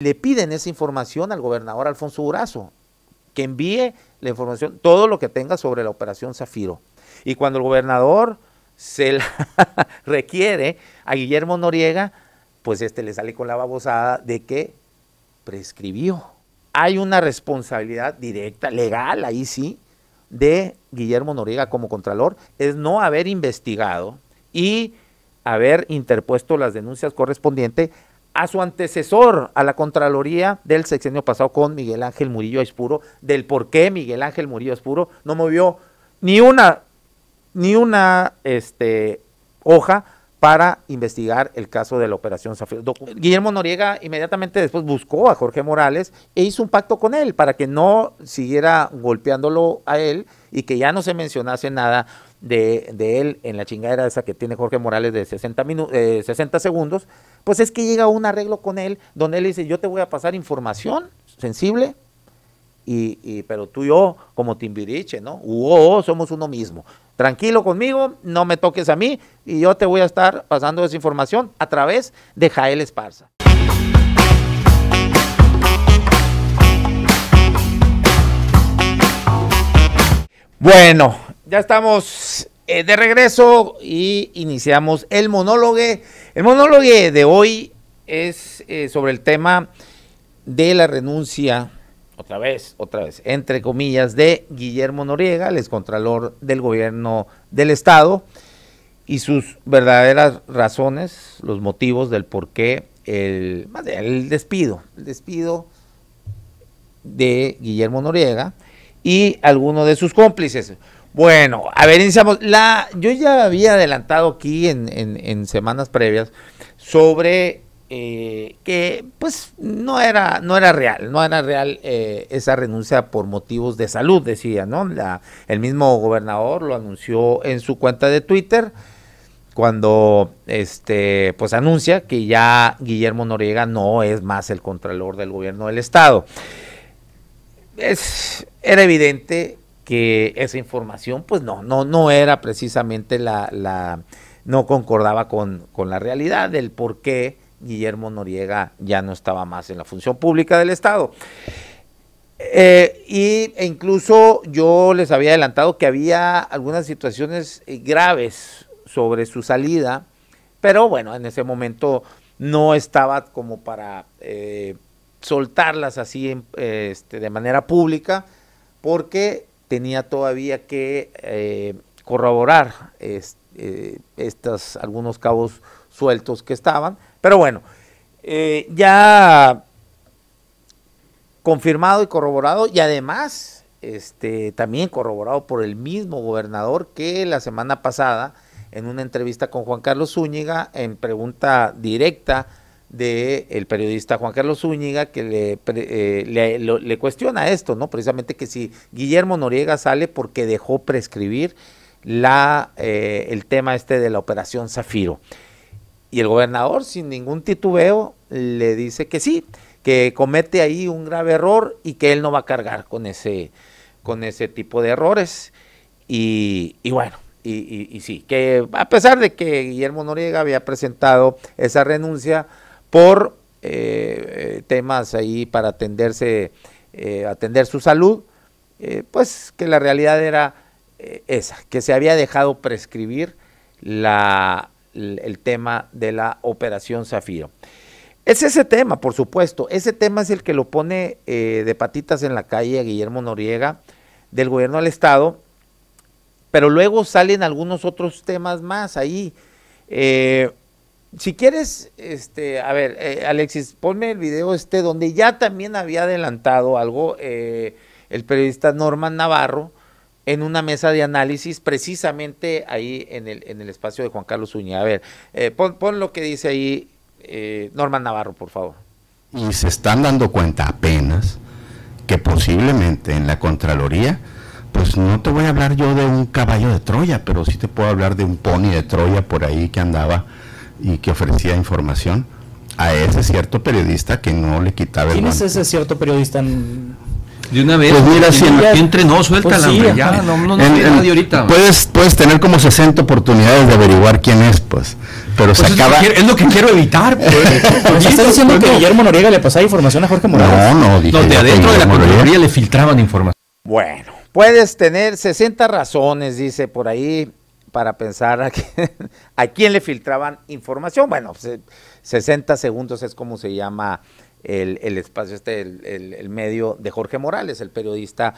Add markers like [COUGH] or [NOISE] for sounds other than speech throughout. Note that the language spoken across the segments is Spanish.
le piden esa información al gobernador Alfonso Durazo, que envíe la información, todo lo que tenga sobre la operación Zafiro. Y cuando el gobernador se la [LAUGHS] requiere a Guillermo Noriega, pues este le sale con la babosada de que prescribió. Hay una responsabilidad directa, legal, ahí sí, de Guillermo Noriega como contralor, es no haber investigado y haber interpuesto las denuncias correspondientes a su antecesor a la Contraloría del sexenio pasado con Miguel Ángel Murillo Espuro, del por qué Miguel Ángel Murillo Espuro no movió ni una, ni una este, hoja para investigar el caso de la operación Zafiro. Guillermo Noriega inmediatamente después buscó a Jorge Morales e hizo un pacto con él para que no siguiera golpeándolo a él y que ya no se mencionase nada de, él en la chingadera esa que tiene Jorge Morales de 60, segundos, pues es que llega un arreglo con él donde él dice, yo te voy a pasar información sensible, y, pero tú y yo, como Timbiriche, ¿no? Uo, somos uno mismo. Tranquilo conmigo, no me toques a mí y yo te voy a estar pasando esa información a través de Jael Esparza. Bueno, ya estamos eh, de regreso y iniciamos el monólogo. El monólogo de hoy es eh, sobre el tema de la renuncia, otra vez, otra vez, entre comillas, de Guillermo Noriega, el excontralor del gobierno del Estado, y sus verdaderas razones, los motivos del porqué qué el, el despido, el despido de Guillermo Noriega y alguno de sus cómplices. Bueno, a ver, iniciamos. La, yo ya había adelantado aquí en, semanas previas sobre eh, que pues no era, no era real, no era real eh, esa renuncia por motivos de salud, decía, ¿no? La, el mismo gobernador lo anunció en su cuenta de Twitter cuando este pues anuncia que ya Guillermo Noriega no es más el contralor del gobierno del estado. Es, era evidente que esa información, pues no, no, no era precisamente la, no concordaba con, la realidad del por qué Guillermo Noriega ya no estaba más en la función pública del Estado. Eh, y, e incluso yo les había adelantado que había algunas situaciones eh, graves sobre su salida, pero bueno, en ese momento no estaba como para eh, soltarlas así este, de manera pública, porque tenía todavía que eh, corroborar eh, algunos cabos sueltos que estaban. Pero bueno, eh, ya confirmado y corroborado y además este, también corroborado por el mismo gobernador que la semana pasada en una entrevista con Juan Carlos Zúñiga en pregunta directa del periodista Juan Carlos Zúñiga, que eh, le, cuestiona esto, ¿no? Precisamente que si Guillermo Noriega sale porque dejó prescribir la, eh, el tema este de la operación Zafiro. Y el gobernador, sin ningún titubeo, le dice que sí, que comete ahí un grave error y que él no va a cargar con ese, con ese tipo de errores. y, bueno, y, y, sí, que a pesar de que Guillermo Noriega había presentado esa renuncia, por eh, eh, temas ahí para atenderse, eh, atender su salud, pues que la realidad era esa, que se había dejado prescribir la, el tema de la operación Zafiro. Es ese tema, por supuesto, ese tema es el que lo pone de patitas en la calle a Guillermo Noriega del gobierno del Estado, pero luego salen algunos otros temas más ahí si quieres, este, a ver, eh, Alexis, ponme el video este donde ya también había adelantado algo eh, el periodista Norman Navarro en una mesa de análisis precisamente ahí en el, en el espacio de Juan Carlos Uña. A ver, eh, pon, pon, lo que dice ahí eh, Norman Navarro, por favor. Y se están dando cuenta apenas que posiblemente en la Contraloría, pues no te voy a hablar yo de un caballo de Troya, pero sí te puedo hablar de un pony de Troya por ahí que andaba y que ofrecía información a ese cierto periodista que no le quitaba el ¿Quién es ese cierto periodista? De una vez, pues mira, si en, aquí entrenó, pues suéltala, pues ya, no, no, no en, en, nadie ahorita. Puedes, puedes tener como 60 oportunidades de averiguar quién es, pues, pero pues se es acaba... Lo es lo que quiero evitar, pues. [LAUGHS] pues ¿Estás pues, diciendo que que Guillermo Noriega le pasaba información a Jorge Morales? No, no, dije No, de adentro de la Contraloría le filtraban información. Bueno, puedes tener 60 razones, dice por ahí, para pensar [LAUGHS] a quién, le filtraban información. Bueno, 60 segundos es como se llama el, espacio, este, el, medio de Jorge Morales, el periodista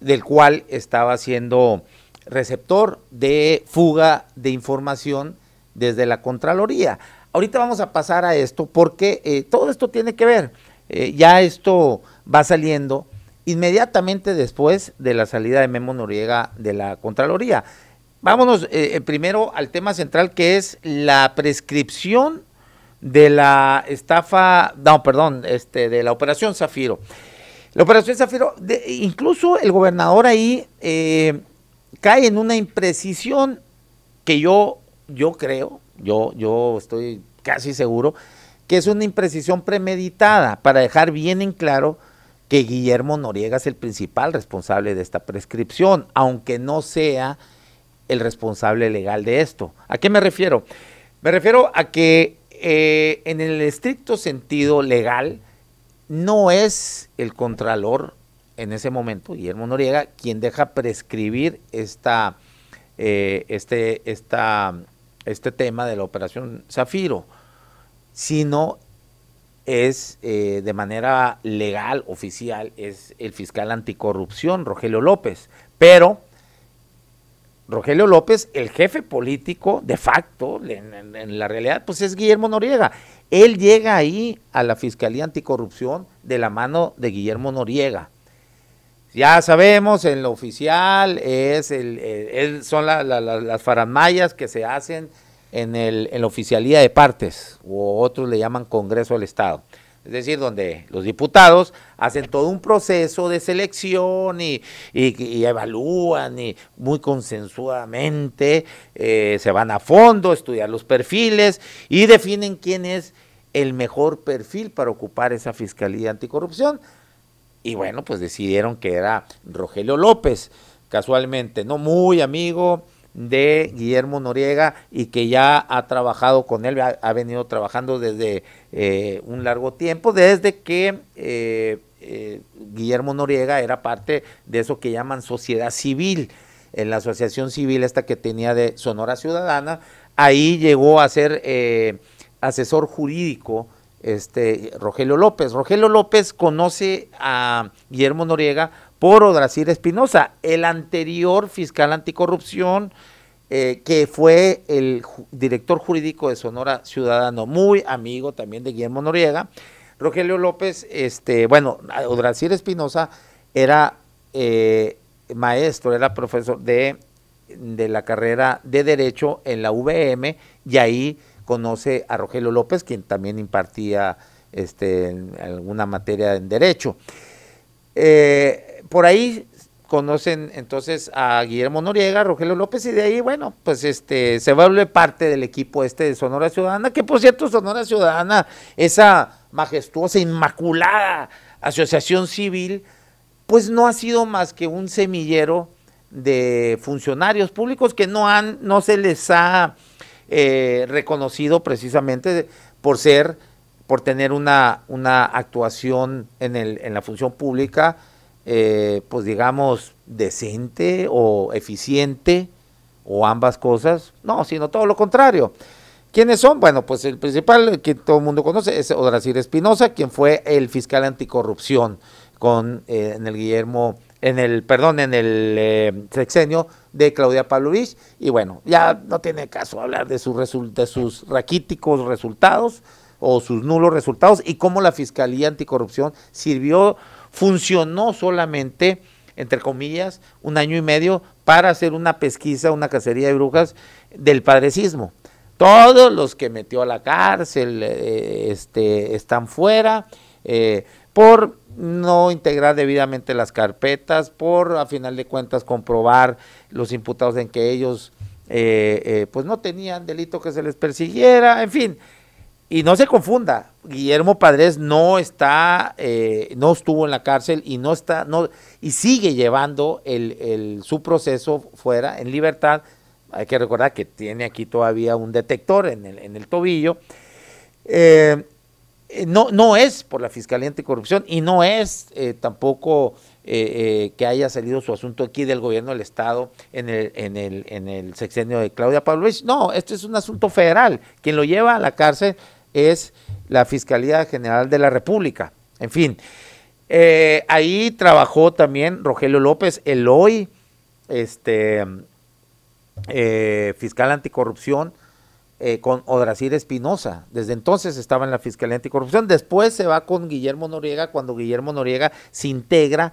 del cual estaba siendo receptor de fuga de información desde la Contraloría. Ahorita vamos a pasar a esto porque eh, todo esto tiene que ver. Eh, ya esto va saliendo inmediatamente después de la salida de Memo Noriega de la Contraloría. Vámonos eh, eh, primero al tema central que es la prescripción de la estafa, no, perdón, este, de la operación Zafiro. La operación Zafiro, incluso el gobernador ahí eh, cae en una imprecisión que yo, yo creo, yo, yo estoy casi seguro, que es una imprecisión premeditada para dejar bien en claro que Guillermo Noriega es el principal responsable de esta prescripción, aunque no sea el responsable legal de esto. ¿A qué me refiero? Me refiero a que eh, en el estricto sentido legal no es el contralor en ese momento, Guillermo Noriega, quien deja prescribir esta, eh, este, este tema de la operación Zafiro, sino es eh, de manera legal, oficial, es el fiscal anticorrupción, Rogelio López. Pero Rogelio López, el jefe político de facto, en, la realidad, pues es Guillermo Noriega. Él llega ahí a la Fiscalía Anticorrupción de la mano de Guillermo Noriega. Ya sabemos, en lo oficial es eh, son las faranmayas que se hacen en, la oficialía de partes, o otros le llaman Congreso del Estado es decir, donde los diputados hacen todo un proceso de selección y, evalúan y muy consensuadamente eh, se van a fondo, estudian los perfiles y definen quién es el mejor perfil para ocupar esa Fiscalía Anticorrupción. Y bueno, pues decidieron que era Rogelio López, casualmente, no muy amigo, de Guillermo Noriega y que ya ha trabajado con él, ha, venido trabajando desde eh, un largo tiempo, desde que eh, eh, Guillermo Noriega era parte de eso que llaman sociedad civil, en la asociación civil esta que tenía de Sonora Ciudadana, ahí llegó a ser asesor jurídico este, Rogelio López. Rogelio López conoce a Guillermo Noriega por Odrasir Espinosa, el anterior fiscal anticorrupción, eh, que fue el director jurídico de Sonora Ciudadano, muy amigo también de Guillermo Noriega. Rogelio López, este, bueno, Odrasir Espinosa era eh, maestro, era profesor de, de la carrera de Derecho en la VM y ahí conoce a Rogelio López, quien también impartía este, alguna materia en Derecho. Eh, por ahí conocen entonces a Guillermo Noriega, Rogelio López, y de ahí, bueno, pues este, se vuelve parte del equipo este de Sonora Ciudadana, que por cierto, Sonora Ciudadana, esa majestuosa, inmaculada asociación civil, pues no ha sido más que un semillero de funcionarios públicos que no han, no se les ha eh, reconocido precisamente por ser por tener una, una actuación en, el, en la función pública, eh, pues digamos, decente o eficiente, o ambas cosas, no, sino todo lo contrario. ¿Quiénes son? Bueno, pues el principal que todo el mundo conoce es Odrasir Espinosa, quien fue el fiscal anticorrupción con, eh, en el Guillermo, en el, perdón, en el eh, sexenio de Claudia Pavlovich, y bueno, ya no tiene caso hablar de, sus de sus raquíticos resultados, o sus nulos resultados y cómo la Fiscalía Anticorrupción sirvió, funcionó solamente, entre comillas, un año y medio para hacer una pesquisa, una cacería de brujas del padrecismo. Todos los que metió a la cárcel eh, este, están fuera eh, por no integrar debidamente las carpetas, por a final de cuentas comprobar los imputados en que ellos eh, pues no tenían delito que se les persiguiera, en fin. Y no se confunda, Guillermo Padres no está, eh, no estuvo en la cárcel y no está, no, y sigue llevando el, su proceso fuera, en libertad. Hay que recordar que tiene aquí todavía un detector en el, en el tobillo. Eh, no, no es por la Fiscalía Anticorrupción y no es eh, tampoco que haya salido su asunto aquí del gobierno del Estado en el, en el, en el sexenio de Claudia Pavlovich. No, este es un asunto federal. Quien lo lleva a la cárcel es la Fiscalía General de la República. En fin, eh, ahí trabajó también Rogelio López, el hoy este, eh, fiscal anticorrupción eh, con Odrasir Espinosa. Desde entonces estaba en la Fiscalía Anticorrupción. Después se va con Guillermo Noriega cuando Guillermo Noriega se integra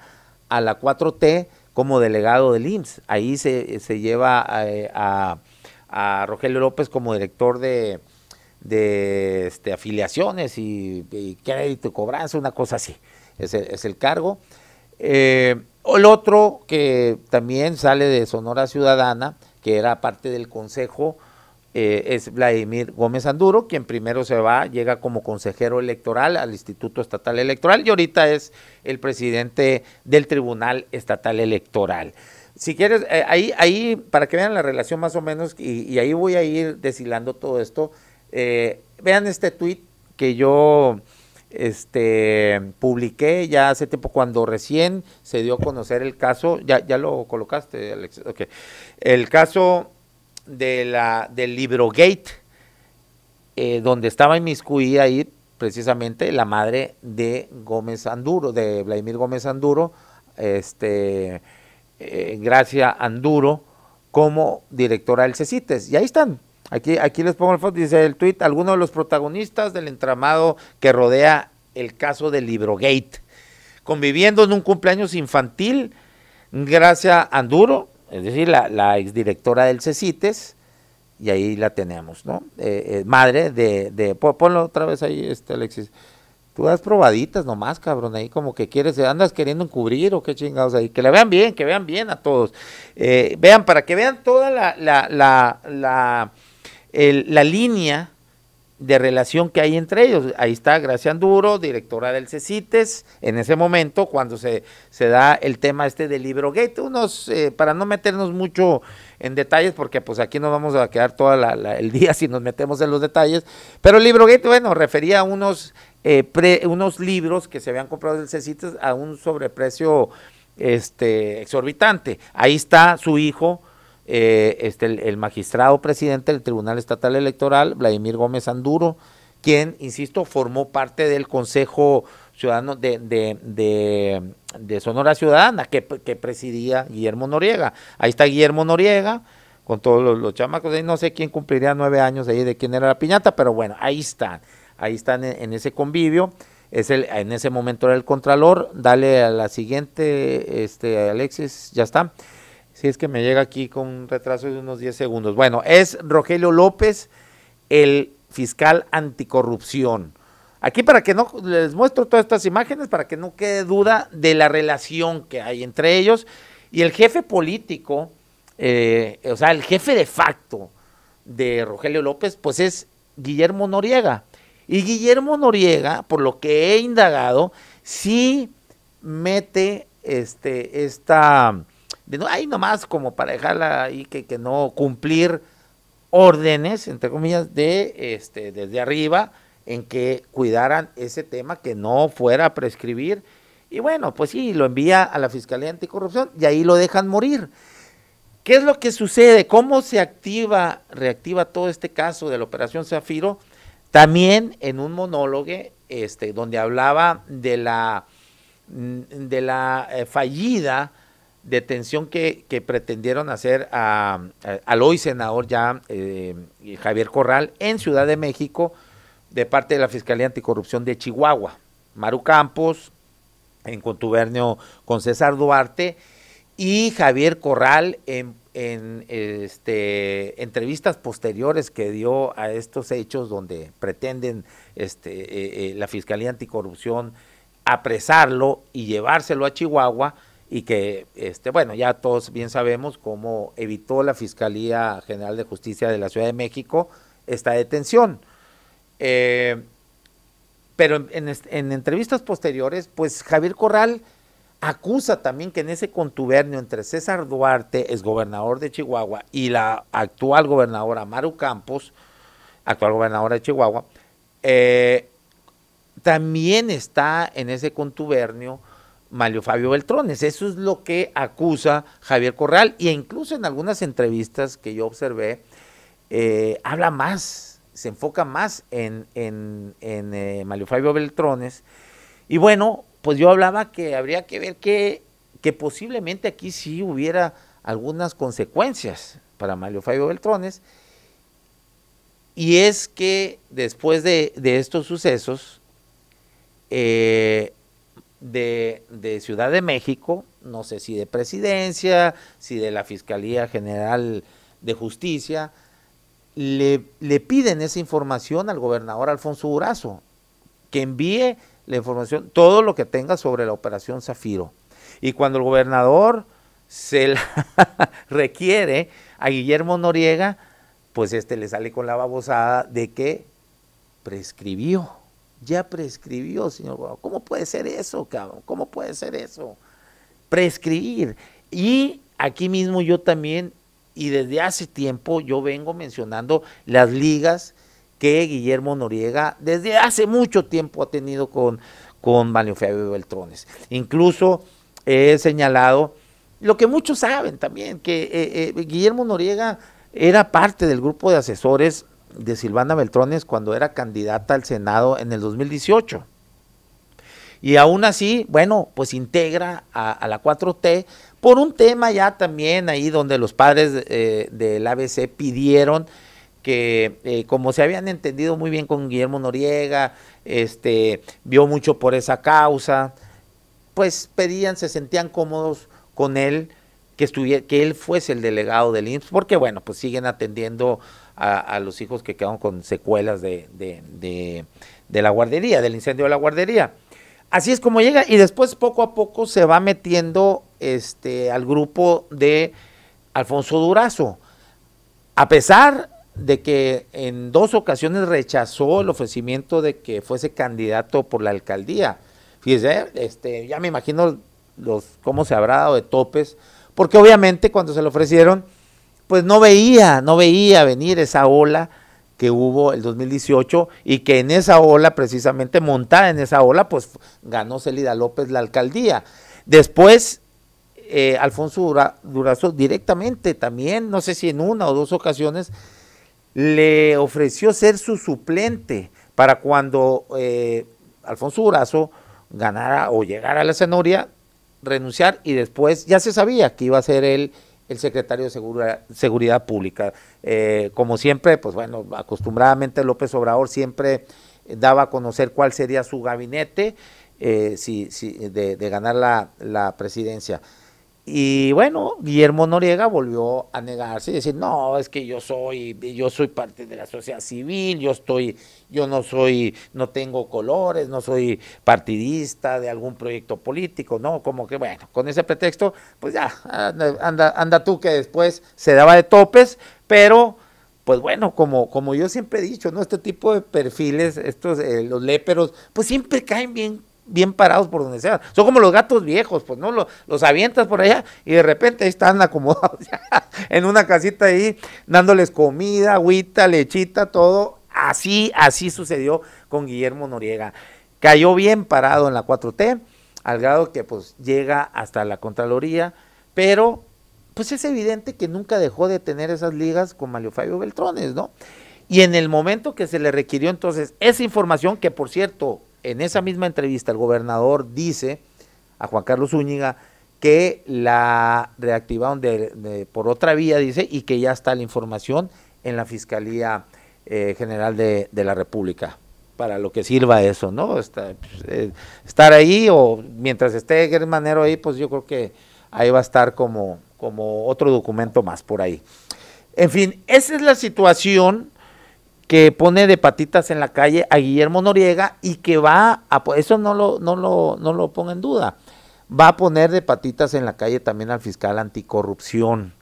a la 4T como delegado del IMSS. Ahí se, lleva a Rogelio López como director de, de este, afiliaciones y, crédito y cobranza, una cosa así. ese es el cargo. Eh, el otro que también sale de Sonora Ciudadana, que era parte del Consejo, eh, es Vladimir Gómez Anduro, quien primero se va, llega como consejero electoral al Instituto Estatal Electoral y ahorita es el presidente del Tribunal Estatal Electoral. Si quieres, eh, ahí, ahí, para que vean la relación más o menos, y, y ahí voy a ir deshilando todo esto, eh, vean este tweet que yo este, publiqué ya hace tiempo cuando recién se dio a conocer el caso, ya, ya lo colocaste, Alex, el caso de la, del Librogate, eh, donde estaba inmiscuida ahí precisamente la madre de Gómez Anduro, de Vladimir Gómez Anduro, este, eh, Gracia Anduro, como directora del CECITES. Y ahí están Aquí, les pongo el foto, dice el tuit, alguno de los protagonistas del entramado que rodea el caso del Librogate, conviviendo en un cumpleaños infantil, Gracia Anduro, es decir, la, exdirectora del CECITES, y ahí la tenemos, ¿no? Eh, eh, madre de, de, ponlo otra vez ahí, este Alexis. Tú das probaditas nomás, cabrón, ahí como que quieres, andas queriendo encubrir o qué chingados ahí. Que la vean bien, que vean bien a todos. Eh, vean, para que vean toda la, la la línea de relación que hay entre ellos. Ahí está Gracia Duro, directora del CECITES, en ese momento cuando se, da el tema este del libro Gate, unos, eh, para no meternos mucho en detalles, porque pues aquí nos vamos a quedar todo el día [LAUGHS] si nos metemos en los detalles, pero el libro Gate, bueno, refería a unos, eh, unos libros que se habían comprado del CECITES a un sobreprecio este, exorbitante. Ahí está su hijo, eh, este, el, magistrado presidente del Tribunal Estatal Electoral, Vladimir Gómez Anduro, quien, insisto, formó parte del Consejo Ciudadano de, de, de, de Sonora Ciudadana, que, presidía Guillermo Noriega. Ahí está Guillermo Noriega, con todos los, chamacos, no sé quién cumpliría nueve años ahí de quién era la piñata, pero bueno, ahí están, ahí están en, en ese convivio. Es el, en ese momento era el contralor. Dale a la siguiente, este, Alexis, ya está. Si es que me llega aquí con un retraso de unos 10 segundos. Bueno, es Rogelio López, el fiscal anticorrupción. Aquí para que no les muestro todas estas imágenes para que no quede duda de la relación que hay entre ellos y el jefe político, eh, o sea, el jefe de facto de Rogelio López, pues es Guillermo Noriega. Y Guillermo Noriega, por lo que he indagado, sí mete este, esta de no, ahí nomás como para dejarla ahí que, no cumplir órdenes, entre comillas, de este, desde arriba, en que cuidaran ese tema que no fuera a prescribir. Y bueno, pues sí, lo envía a la Fiscalía Anticorrupción y ahí lo dejan morir. ¿Qué es lo que sucede? ¿Cómo se activa, reactiva todo este caso de la Operación Zafiro? También en un monólogo este, donde hablaba de la, mm, de la eh, fallida detención que, pretendieron hacer a, al hoy senador ya eh, Javier Corral en Ciudad de México de parte de la Fiscalía Anticorrupción de Chihuahua. Maru Campos, en contubernio con César Duarte, y Javier Corral en, en este, entrevistas posteriores que dio a estos hechos donde pretenden este, eh, eh, la Fiscalía Anticorrupción apresarlo y llevárselo a Chihuahua y que, este, bueno, ya todos bien sabemos cómo evitó la Fiscalía General de Justicia de la Ciudad de México esta detención. Eh, pero en, entrevistas posteriores, pues Javier Corral acusa también que en ese contubernio entre César Duarte, gobernador de Chihuahua, y la actual gobernadora Maru Campos, actual gobernadora de Chihuahua, eh, también está en ese contubernio Mario Fabio Beltrones. Eso es lo que acusa Javier Corral e incluso en algunas entrevistas que yo observé, eh, habla más, se enfoca más en, en, eh, Mario Fabio Beltrones. Y bueno, pues yo hablaba que habría que ver que, que posiblemente aquí sí hubiera algunas consecuencias para Mario Fabio Beltrones. Y es que después de, de estos sucesos, eh, de, Ciudad de México, no sé si de presidencia, si de la Fiscalía General de Justicia, le, le piden esa información al gobernador Alfonso Durazo, que envíe la información, todo lo que tenga sobre la operación Zafiro. Y cuando el gobernador se la [LAUGHS] requiere a Guillermo Noriega, pues este le sale con la babosada de que prescribió ya prescribió, señor. ¿Cómo puede ser eso, cabrón? ¿Cómo puede ser eso? Prescribir. Y aquí mismo yo también, y desde hace tiempo, yo vengo mencionando las ligas que Guillermo Noriega desde hace mucho tiempo ha tenido con, con Fabio Beltrones. Incluso he señalado lo que muchos saben también, que eh, eh, Guillermo Noriega era parte del grupo de asesores de Silvana Beltrones cuando era candidata al Senado en el 2018. Y aún así, bueno, pues integra a, la 4T por un tema ya también ahí donde los padres eh, del ABC pidieron que eh, como se habían entendido muy bien con Guillermo Noriega, este, vio mucho por esa causa, pues pedían, se sentían cómodos con él, que, estuviera, que él fuese el delegado del IMSS, porque bueno, pues siguen atendiendo a, los hijos que quedaron con secuelas de, de, la guardería, del incendio de la guardería. Así es como llega y después poco a poco se va metiendo este, al grupo de Alfonso Durazo. A pesar de que en dos ocasiones rechazó el ofrecimiento de que fuese candidato por la alcaldía. Fíjese, este, ya me imagino los, cómo se habrá dado de topes, porque obviamente cuando se le ofrecieron, pues no veía, no veía venir esa ola que hubo el 2018 y que en esa ola, precisamente montada en esa ola, pues ganó Celida López la alcaldía. Después, eh, Alfonso Durazo directamente también, no sé si en una o dos ocasiones, le ofreció ser su suplente para cuando eh, Alfonso Durazo ganara o llegara a la cenoria, renunciar y después ya se sabía que iba a ser él el secretario de Seguridad Pública. Eh, como siempre, pues bueno, acostumbradamente López Obrador siempre daba a conocer cuál sería su gabinete eh, si, si, de, de, ganar la, la presidencia. Y bueno, Guillermo Noriega volvió a negarse y decir, no, es que yo soy, yo soy parte de la sociedad civil, yo estoy, yo no soy, no tengo colores, no soy partidista de algún proyecto político, no, como que bueno, con ese pretexto, pues ya, anda, anda tú que después se daba de topes, pero pues bueno, como, como yo siempre he dicho, ¿no? Este tipo de perfiles, estos, eh, los léperos, pues siempre caen bien bien parados por donde sea. Son como los gatos viejos, pues no los, avientas por allá y de repente están [LAUGHS] acomodados en una casita ahí, dándoles comida, agüita, lechita, todo. Así, así sucedió con Guillermo Noriega. Cayó bien parado en la 4T, al grado que pues llega hasta la Contraloría, pero pues es evidente que nunca dejó de tener esas ligas con Mario Fabio Beltrones, ¿no? Y en el momento que se le requirió entonces esa información, que por cierto, en esa misma entrevista el gobernador dice a Juan Carlos Zúñiga que la reactivaron de, por otra vía, dice, y que ya está la información en la Fiscalía eh, General de, la República, para lo que sirva eso, ¿no? Pues, eh, estar ahí o mientras esté Germanero ahí, pues yo creo que ahí va a estar como, como otro documento más por ahí. En fin, esa es la situación que pone de patitas en la calle a Guillermo Noriega y que va a, eso no lo, no lo, no lo ponga en duda, va a poner de patitas en la calle también al fiscal anticorrupción.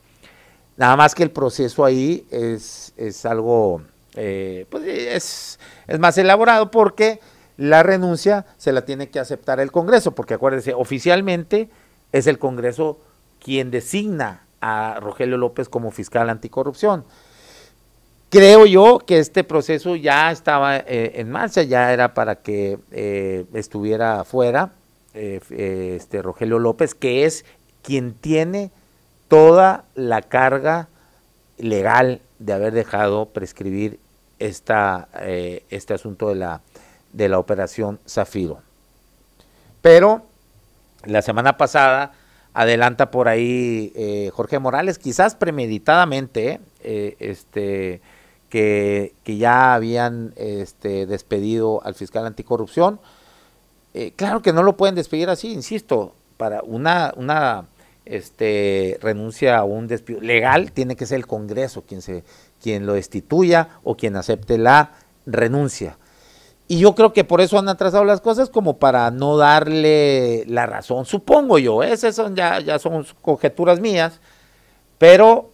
Nada más que el proceso ahí es, es algo, eh, pues es, es más elaborado porque la renuncia se la tiene que aceptar el Congreso, porque acuérdense, oficialmente es el Congreso quien designa a Rogelio López como fiscal anticorrupción. Creo yo que este proceso ya estaba eh, en marcha, ya era para que eh, estuviera afuera eh, este Rogelio López, que es quien tiene toda la carga legal de haber dejado prescribir esta, este asunto de la, de la operación Zafiro. Pero la semana pasada adelanta por ahí Jorge Morales, quizás premeditadamente, este, que, ya habían este, despedido al fiscal anticorrupción. Eh, claro que no lo pueden despedir así, insisto, para una, una este, renuncia a un despido legal, tiene que ser el Congreso quien, se, quien lo destituya o quien acepte la renuncia. Y yo creo que por eso han atrasado las cosas, como para no darle la razón, supongo yo, ¿eh? esas son ya, ya son conjeturas mías, pero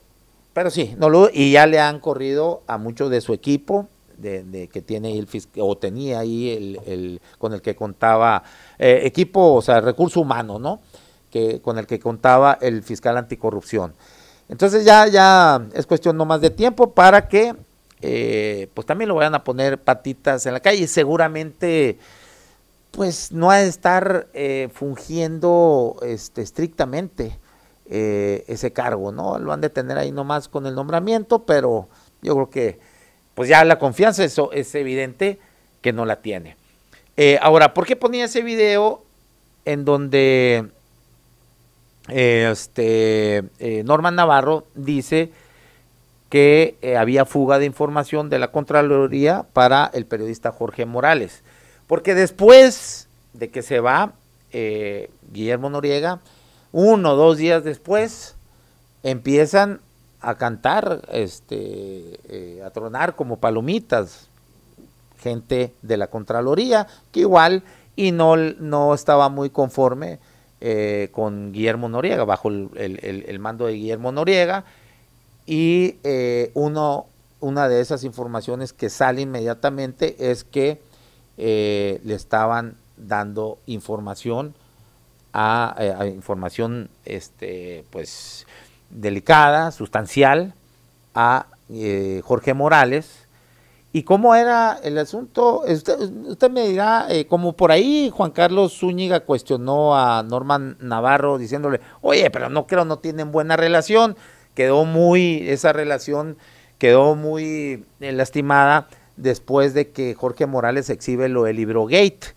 pero sí, no lo, y ya le han corrido a muchos de su equipo, de, que tiene el o tenía ahí el, con el que contaba eh, equipo, o sea, recurso humano, ¿no? Que con el que contaba el fiscal anticorrupción. Entonces ya ya es cuestión no más de tiempo para que eh, pues también lo vayan a poner patitas en la calle. y Seguramente pues no ha de estar eh, fungiendo este, estrictamente eh, ese cargo, ¿no? Lo han de tener ahí nomás con el nombramiento, pero yo creo que, pues ya la confianza, eso es evidente que no la tiene. Eh, ahora, ¿por qué ponía ese video en donde eh, este, Norman Navarro dice que había fuga de información de la Contraloría para el periodista Jorge Morales? Porque después de que se va Guillermo Noriega, uno o dos días después, empiezan a cantar, este, eh, a tronar como palomitas, gente de la Contraloría, que igual y no, no estaba muy conforme eh, con Guillermo Noriega, bajo el, mando de Guillermo Noriega, y eh, uno, una de esas informaciones que sale inmediatamente es que le estaban dando información eh, a, información este, pues, delicada, sustancial, a eh, Jorge Morales. ¿Y cómo era el asunto? Usted, me dirá, eh, como por ahí Juan Carlos Zúñiga cuestionó a Norman Navarro diciéndole, oye, pero no creo, no tienen buena relación. Quedó muy, esa relación quedó muy lastimada después de que Jorge Morales exhibe lo del Gate.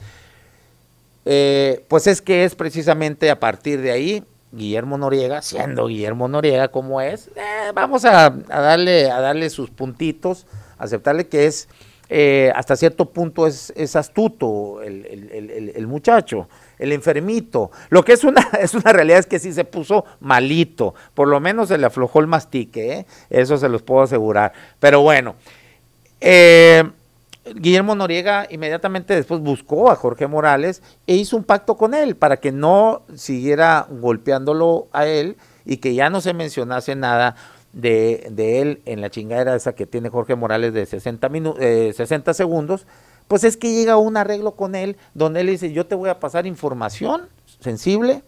Eh, pues es que es precisamente a partir de ahí, Guillermo Noriega, siendo Guillermo Noriega como es, eh, vamos a, darle, a darle sus puntitos, aceptarle que es, eh, hasta cierto punto es, astuto el, muchacho, el enfermito. Lo que es una, [LAUGHS] es una realidad es que sí se puso malito, por lo menos se le aflojó el mastique, eso se los puedo asegurar. Pero bueno. Eh, Guillermo Noriega inmediatamente después buscó a Jorge Morales e hizo un pacto con él para que no siguiera golpeándolo a él y que ya no se mencionase nada de, él en la chingadera esa que tiene Jorge Morales de 60, eh, segundos. Pues es que llega un arreglo con él donde él dice, yo te voy a pasar información sensible,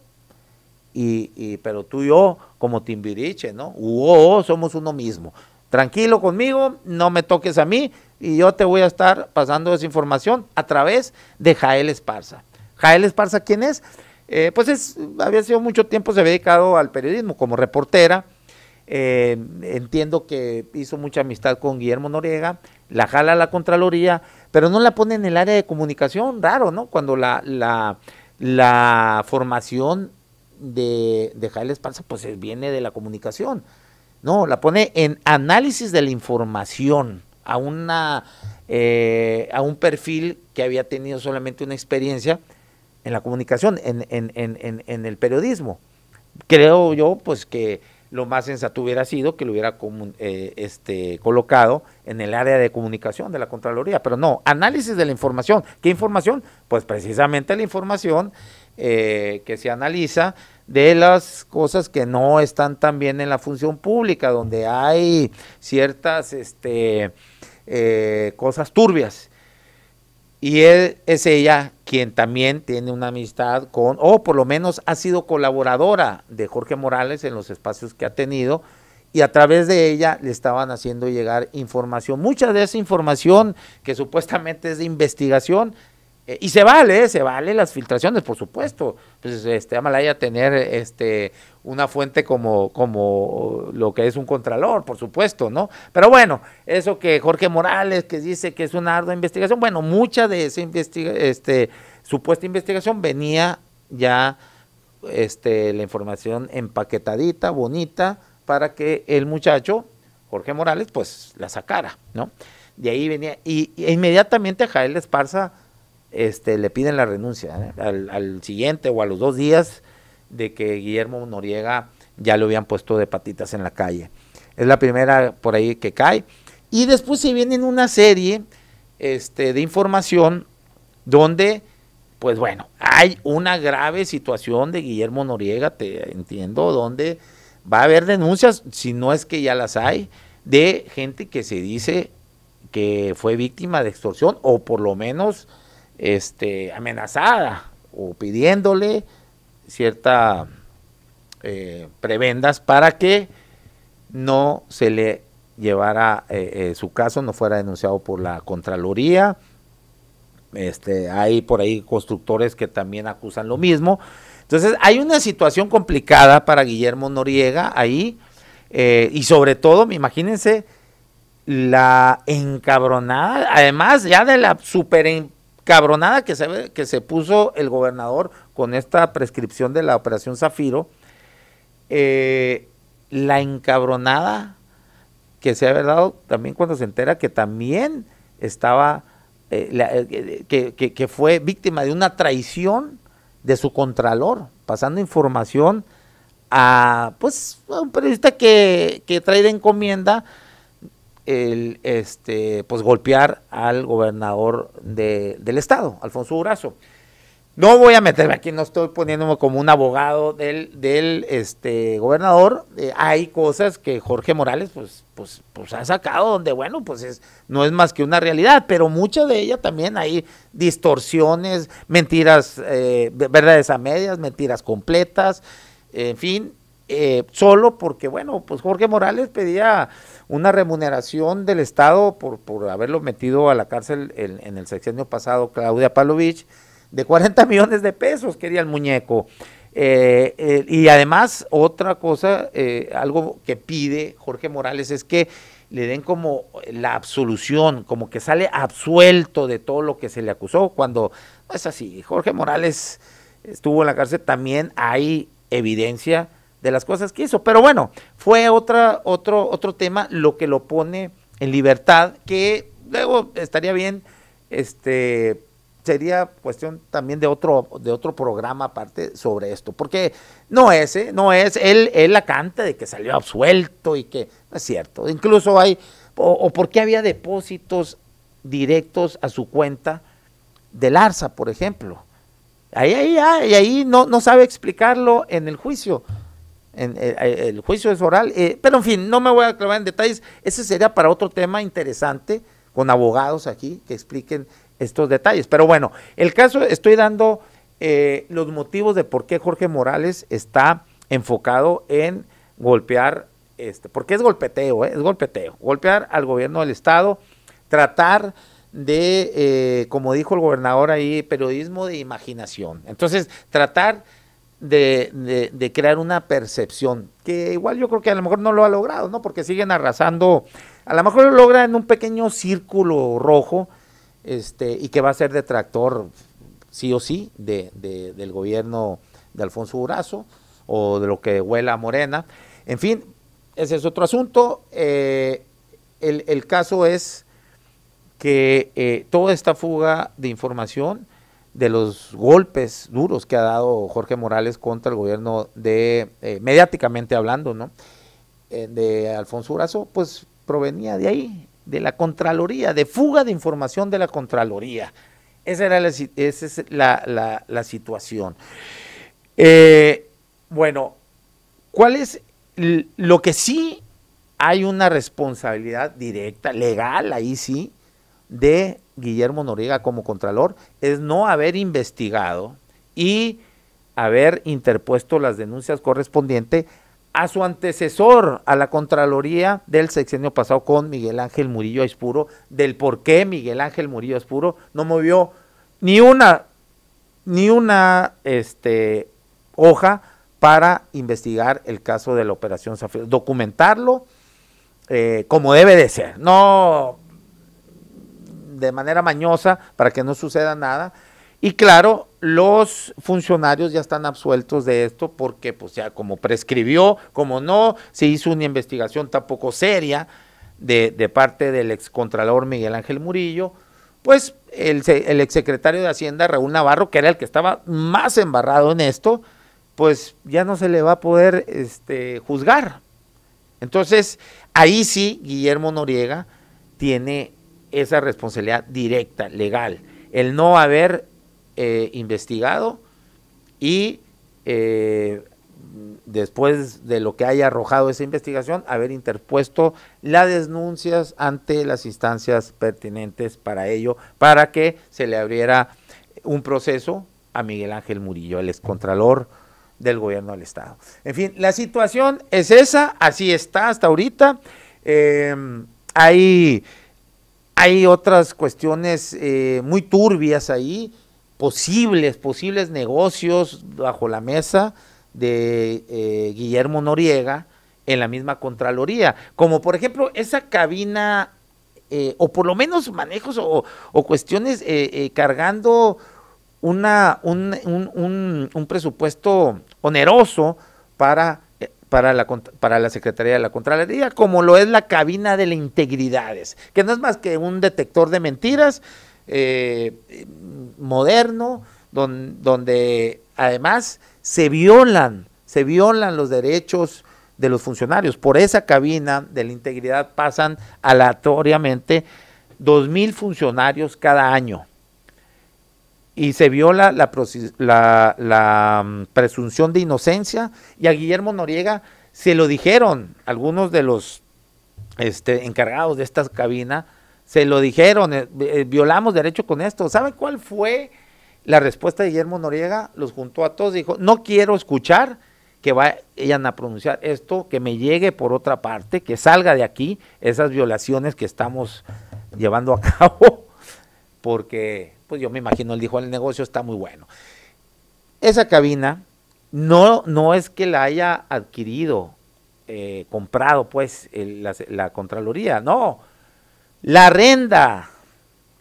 y, pero tú y yo, como Timbiriche, ¿no? Uo, somos uno mismo tranquilo conmigo, no me toques a mí y yo te voy a estar pasando esa información a través de Jael Esparza. Jael Esparza, ¿quién es? Eh, pues es, había sido mucho tiempo, se había dedicado al periodismo como reportera. Eh, entiendo que hizo mucha amistad con Guillermo Noriega, la jala a la Contraloría, pero no la pone en el área de comunicación, raro, ¿no? Cuando la, la, formación de, de Jael Esparza pues viene de la comunicación. No, la pone en análisis de la información a, una, eh, a un perfil que había tenido solamente una experiencia en la comunicación, en, en, en, en el periodismo. Creo yo, pues que lo más sensato hubiera sido que lo hubiera eh, este, colocado en el área de comunicación de la Contraloría, pero no, análisis de la información. ¿Qué información? Pues precisamente la información eh, que se analiza de las cosas que no están tan bien en la función pública, donde hay ciertas este, eh, cosas turbias. Y él, es ella quien también tiene una amistad con, o por lo menos ha sido colaboradora de Jorge Morales en los espacios que ha tenido, y a través de ella le estaban haciendo llegar información. Mucha de esa información que supuestamente es de investigación eh, y se vale, se vale las filtraciones, por supuesto. Pues este, Amalaya tener este, una fuente como, como lo que es un contralor, por supuesto, ¿no? Pero bueno, eso que Jorge Morales, que dice que es una ardua investigación, bueno, mucha de esa este, supuesta investigación venía ya este, la información empaquetadita, bonita, para que el muchacho, Jorge Morales, pues la sacara, ¿no? De ahí venía, y, y inmediatamente Jael Esparza este, le piden la renuncia ¿eh? al, siguiente o a los dos días de que Guillermo Noriega ya lo habían puesto de patitas en la calle. Es la primera por ahí que cae. Y después se viene una serie este, de información donde, pues bueno, hay una grave situación de Guillermo Noriega, te entiendo, donde va a haber denuncias, si no es que ya las hay, de gente que se dice que fue víctima de extorsión o por lo menos este, amenazada o pidiéndole ciertas eh, prebendas para que no se le llevara eh, eh, su caso, no fuera denunciado por la Contraloría. Este, hay por ahí constructores que también acusan lo mismo. Entonces, hay una situación complicada para Guillermo Noriega ahí, y sobre todo, imagínense, la encabronada, además ya de la super cabronada que se, que se puso el gobernador con esta prescripción de la operación Zafiro, eh, la encabronada que se ha dado también cuando se entera que también estaba, eh, eh, que, fue víctima de una traición de su contralor, pasando información a pues un periodista que, que trae de encomienda el, este, pues golpear al gobernador del estado, Alfonso Durazo. No voy a meterme aquí, no estoy poniéndome como un abogado del, del este, gobernador. Eh, hay cosas que Jorge Morales pues, pues, pues, ha sacado donde, bueno, pues es, no es más que una realidad, pero mucha de ella también hay distorsiones, mentiras, eh, verdades a medias, mentiras completas, en fin, eh, solo porque, bueno, pues Jorge Morales pedía una remuneración del Estado por, por haberlo metido a la cárcel en, el sexenio pasado, Claudia Palovich, de 40 [LAUGHS] millones de pesos quería el muñeco. Eh, eh, y además, otra cosa, eh, algo que pide Jorge Morales es que le den como la absolución, como que sale absuelto de todo lo que se le acusó, cuando no es así. Jorge Morales estuvo en la cárcel, también hay evidencia de las cosas que hizo. Pero bueno, fue otra, otro, otro tema lo que lo pone en libertad, que luego estaría bien, este, sería cuestión también de otro, de otro programa aparte sobre esto, porque no es, ¿eh? no es, él, él la canta de que salió absuelto y que no es cierto. Incluso hay, o, porque por había depósitos directos a su cuenta del ARSA, por ejemplo. Ahí, ahí, ahí, ahí no, no sabe explicarlo en el juicio. Eh, eh, el juicio es oral, eh, pero en fin, no me voy a clavar en detalles, ese sería para otro tema interesante con abogados aquí que expliquen estos detalles. Pero bueno, el caso, estoy dando los motivos de por qué Jorge Morales está enfocado en golpear, este, porque es golpeteo, es golpeteo, golpear al gobierno del Estado, tratar de, como dijo el gobernador ahí, periodismo de imaginación. Entonces, tratar de, crear una percepción, que igual yo creo que a lo mejor no lo ha logrado, ¿no? Porque siguen arrasando, a lo mejor lo logra en un pequeño círculo rojo, este, y que va a ser detractor, sí o sí, de, del gobierno de Alfonso Urazo o de lo que huela Morena. En fin, ese es otro asunto. Eh, el, el, caso es que eh, toda esta fuga de información de los golpes duros que ha dado Jorge Morales contra el gobierno de, eh, mediáticamente hablando, ¿no? Eh, de Alfonso Urazo, pues provenía de ahí, de la Contraloría, de fuga de información de la Contraloría. Esa era la, es la, situación. Eh, bueno, ¿cuál es lo que sí hay una responsabilidad directa, legal, ahí sí, de Guillermo Noriega como Contralor es no haber investigado y haber interpuesto las denuncias correspondientes a su antecesor, a la Contraloría del sexenio pasado con Miguel Ángel Murillo Espuro, del por qué Miguel Ángel Murillo Espuro no movió ni una, ni una este, hoja para investigar el caso de la operación Zafiro, documentarlo eh, como debe de ser, no de manera mañosa para que no suceda nada. Y claro, los funcionarios ya están absueltos de esto porque, pues ya como prescribió, como no, se hizo una investigación tampoco seria de, parte del excontralor Miguel Ángel Murillo, pues el, exsecretario de Hacienda, Raúl Navarro, que era el que estaba más embarrado en esto, pues ya no se le va a poder este, juzgar. Entonces, ahí sí, Guillermo Noriega tiene esa responsabilidad directa, legal, el no haber eh, investigado y eh, después de lo que haya arrojado esa investigación, haber interpuesto las denuncias ante las instancias pertinentes para ello, para que se le abriera un proceso a Miguel Ángel Murillo, el excontralor del gobierno del Estado. En fin, la situación es esa, así está hasta ahorita. Eh, hay hay otras cuestiones eh, muy turbias ahí, posibles, posibles negocios bajo la mesa de eh, Guillermo Noriega en la misma Contraloría, como por ejemplo esa cabina, eh, o por lo menos manejos o, cuestiones cargando una, un presupuesto oneroso para para la, para la Secretaría de la Contraloría, como lo es la cabina de la integridades, que no es más que un detector de mentiras eh, moderno, donde además se violan, se violan los derechos de los funcionarios. Por esa cabina de la integridad pasan aleatoriamente mil funcionarios cada año y se viola la, mm, presunción de inocencia y a Guillermo Noriega se lo dijeron algunos de los este, encargados de esta cabina, se lo dijeron, eh, eh, violamos derecho con esto. ¿Sabe cuál fue la respuesta de Guillermo Noriega? Los juntó a todos, dijo, no quiero escuchar que vayan a pronunciar esto, que me llegue por otra parte, que salga de aquí esas violaciones que estamos llevando a [LAUGHS] cabo, porque pues yo me imagino, él dijo, el negocio está muy bueno. Esa cabina no, no es que la haya adquirido, eh, comprado pues la, la Contraloría, no, la renda,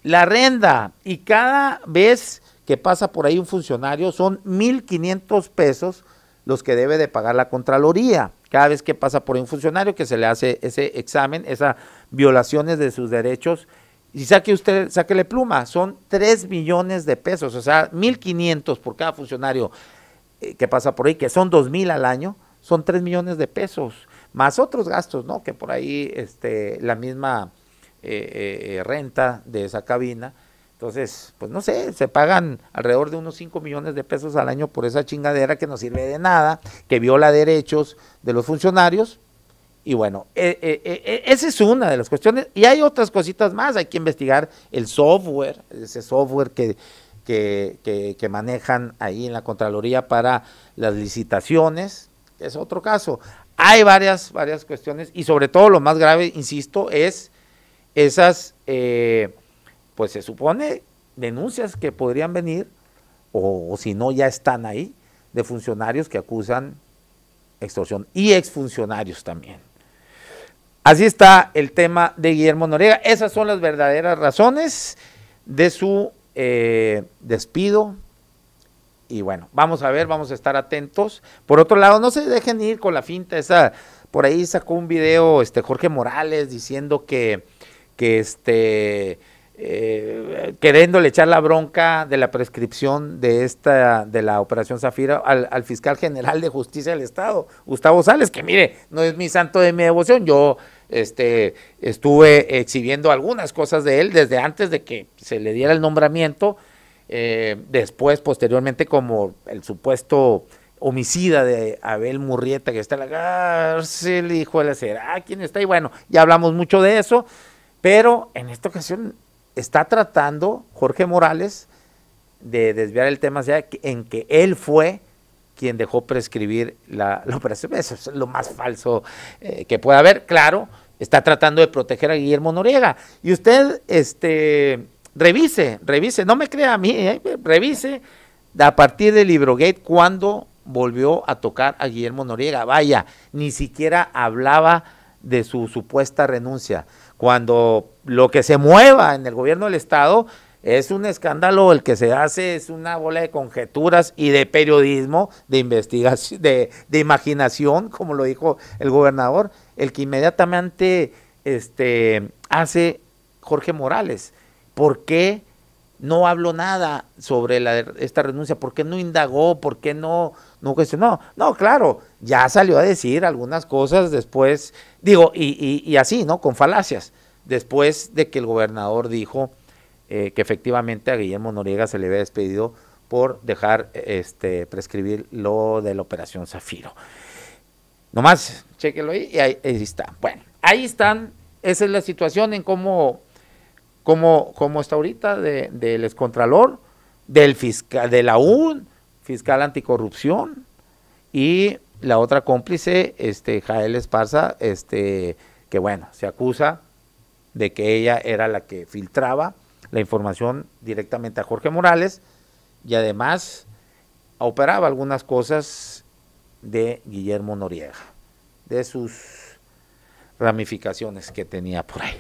la renda. Y cada vez que pasa por ahí un funcionario son 1.500 pesos los que debe de pagar la Contraloría. Cada vez que pasa por ahí un funcionario que se le hace ese examen, esas violaciones de sus derechos y saque usted, sáquele pluma, son 3 millones de pesos, o sea, 1.500 por cada funcionario eh, que pasa por ahí, que son 2.000 al año, son 3 millones de pesos, más otros gastos, ¿no? Que por ahí este, la misma eh, eh, renta de esa cabina. Entonces, pues no sé, se pagan alrededor de unos 5 millones de pesos al año por esa chingadera que no sirve de nada, que viola derechos de los funcionarios y bueno, e, e, e, esa es una de las cuestiones. Y hay otras cositas más, hay que investigar el software, ese software que, que, que, manejan ahí en la Contraloría para las licitaciones, es otro caso. Hay varias, varias cuestiones y sobre todo lo más grave, insisto, es esas, eh, pues se supone, denuncias que podrían venir, o, o si no, ya están ahí, de funcionarios que acusan extorsión y exfuncionarios también. Así está el tema de Guillermo Noriega. Esas son las verdaderas razones de su eh, despido. Y bueno, vamos a ver, vamos a estar atentos. Por otro lado, no se dejen ir con la finta esa. Por ahí sacó un video este, Jorge Morales diciendo que, que este, eh, queriéndole echar la bronca de la prescripción de esta de la operación Zafira al, al, fiscal general de justicia del estado, Gustavo Sales, que mire, no es mi santo de mi devoción, yo este, estuve exhibiendo algunas cosas de él desde antes de que se le diera el nombramiento, eh, después, posteriormente, como el supuesto homicida de Abel Murrieta, que está en la cárcel, hijo de la será ah, quién está, y bueno, ya hablamos mucho de eso, pero en esta ocasión está tratando Jorge Morales de desviar el tema sea, en que él fue quien dejó prescribir [LAUGHS] la, operación. Eso es lo más falso eh, que pueda haber. Claro, está tratando de proteger a Guillermo Noriega. Y usted, este, revise, revise, no me crea a mí, eh, revise a partir del Librogate cuando volvió a tocar a Guillermo Noriega. Vaya, ni siquiera hablaba de su supuesta renuncia. Cuando lo que se mueva en el gobierno del Estado es un escándalo el que se hace, es una bola de conjeturas y de periodismo, de investigación, de, imaginación, como lo dijo el gobernador, el que inmediatamente este, hace Jorge Morales. ¿Por qué no habló nada sobre esta renuncia? ¿Por qué no indagó? ¿Por qué no, no cuestionó? No, claro, ya salió a decir algunas cosas después, digo, y, y así, ¿no? Con falacias, después de que el gobernador dijo eh, que efectivamente a Guillermo Noriega se le había despedido por dejar e, este, prescribir lo de la operación Zafiro. Nomás, chéquelo ahí y ahí, está. Bueno, ahí están, esa es la situación en cómo, está ahorita del de, de excontralor, del fiscal, de la UN, fiscal anticorrupción, y la otra cómplice, este, Jael Esparza, este, que bueno, se acusa de que ella era la que filtraba la información directamente a Jorge Morales y además operaba algunas cosas de Guillermo Noriega, de sus ramificaciones que tenía por ahí.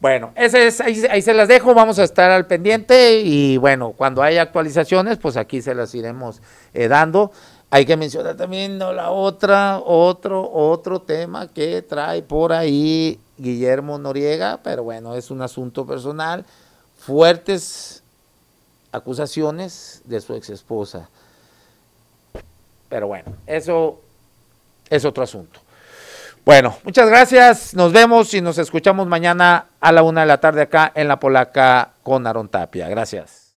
Bueno, ese es, ahí, se las dejo, vamos a estar al pendiente y bueno, cuando hay actualizaciones, pues aquí se las iremos eh, dando. Hay que mencionar también la otra, otro, otro tema que trae por ahí Guillermo Noriega, pero bueno, es un asunto personal fuertes acusaciones de su ex esposa, Pero bueno, eso es otro asunto. Bueno, muchas gracias. Nos vemos y nos escuchamos mañana a la una de la tarde acá en La Polaca con Aaron Tapia. Gracias.